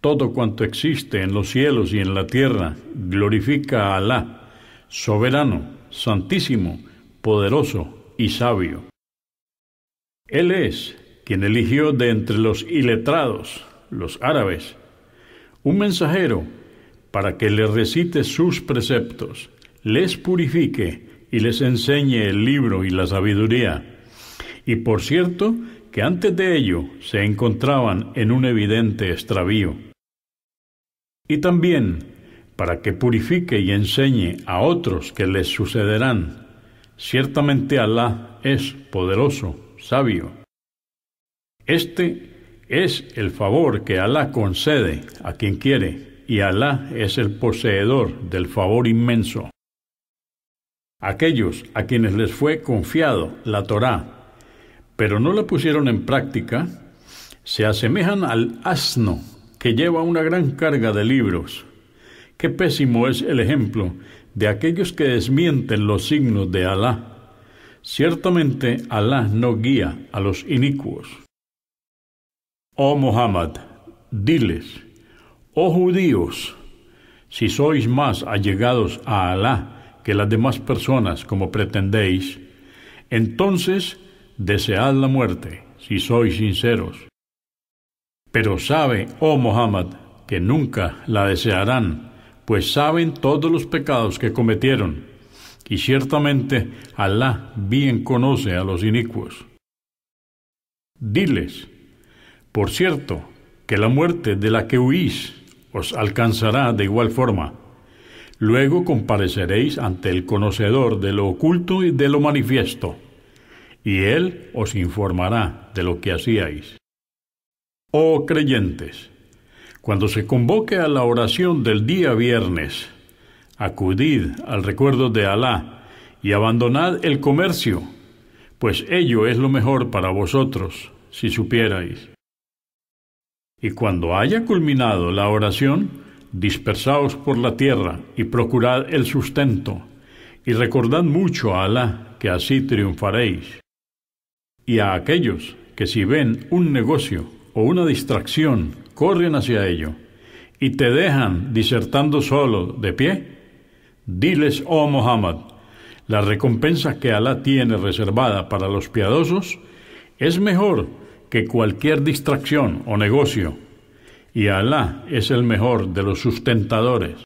Todo cuanto existe en los cielos y en la tierra glorifica a Alá, soberano, santísimo, poderoso y sabio. Él es quien eligió de entre los iletrados, los árabes, un mensajero para que le recite sus preceptos, les purifique y les enseñe el libro y la sabiduría. Y por cierto, que antes de ello se encontraban en un evidente extravío. Y también, para que purifique y enseñe a otros que les sucederán, ciertamente Alá es poderoso, sabio. Este es el favor que Alá concede a quien quiere, y Alá es el poseedor del favor inmenso aquellos a quienes les fue confiado la Torá, pero no la pusieron en práctica, se asemejan al asno que lleva una gran carga de libros. Qué pésimo es el ejemplo de aquellos que desmienten los signos de Alá. Ciertamente Alá no guía a los inicuos. Oh Muhammad, diles, oh judíos, si sois más allegados a Alá, que las demás personas como pretendéis, entonces desead la muerte, si sois sinceros. Pero sabe, oh Mohammed, que nunca la desearán, pues saben todos los pecados que cometieron, y ciertamente Alá bien conoce a los inicuos. Diles, por cierto, que la muerte de la que huís os alcanzará de igual forma Luego compareceréis ante el conocedor de lo oculto y de lo manifiesto, y él os informará de lo que hacíais. Oh creyentes, cuando se convoque a la oración del día viernes, acudid al recuerdo de Alá y abandonad el comercio, pues ello es lo mejor para vosotros, si supierais. Y cuando haya culminado la oración, dispersaos por la tierra y procurad el sustento, y recordad mucho a Alá, que así triunfaréis. Y a aquellos que si ven un negocio o una distracción, corren hacia ello, y te dejan disertando solo de pie, diles, oh Muhammad, la recompensa que Alá tiene reservada para los piadosos es mejor que cualquier distracción o negocio y Alá es el mejor de los sustentadores.